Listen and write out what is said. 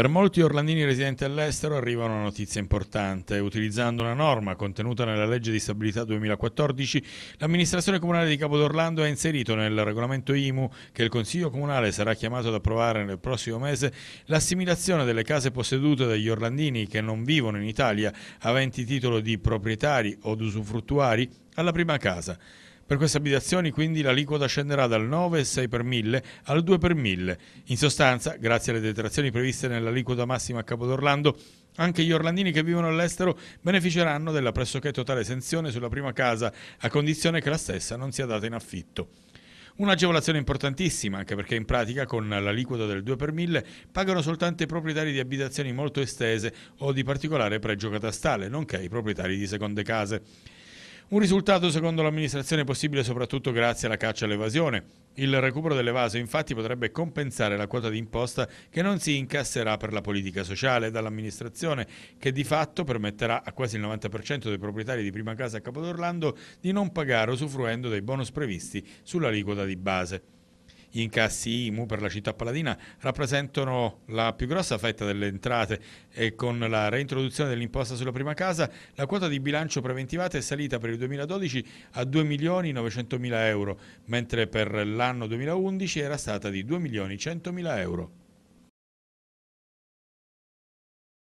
Per molti orlandini residenti all'estero arriva una notizia importante. Utilizzando una norma contenuta nella legge di stabilità 2014, l'amministrazione comunale di Capodorlando ha inserito nel regolamento IMU che il Consiglio comunale sarà chiamato ad approvare nel prossimo mese l'assimilazione delle case possedute dagli orlandini che non vivono in Italia, aventi titolo di proprietari o usufruttuari, alla prima casa. Per queste abitazioni quindi l'aliquota scenderà dal 9,6 per 1000 al 2 per 1000. In sostanza, grazie alle detrazioni previste nell'aliquota massima a Capodorlando, anche gli orlandini che vivono all'estero beneficeranno della pressoché totale esenzione sulla prima casa, a condizione che la stessa non sia data in affitto. Un'agevolazione importantissima, anche perché in pratica con l'aliquota del 2 per 1000 pagano soltanto i proprietari di abitazioni molto estese o di particolare pregio catastale, nonché i proprietari di seconde case. Un risultato secondo l'amministrazione possibile soprattutto grazie alla caccia all'evasione. Il recupero dell'evaso infatti potrebbe compensare la quota di imposta che non si incasserà per la politica sociale dall'amministrazione che di fatto permetterà a quasi il 90% dei proprietari di prima casa a Capodorlando di non pagare usufruendo dei bonus previsti sulla sull'aliquota di base gli incassi IMU per la città paladina rappresentano la più grossa fetta delle entrate e con la reintroduzione dell'imposta sulla prima casa la quota di bilancio preventivata è salita per il 2012 a 2 milioni 900 mila euro, mentre per l'anno 2011 era stata di 2 milioni 100 mila euro.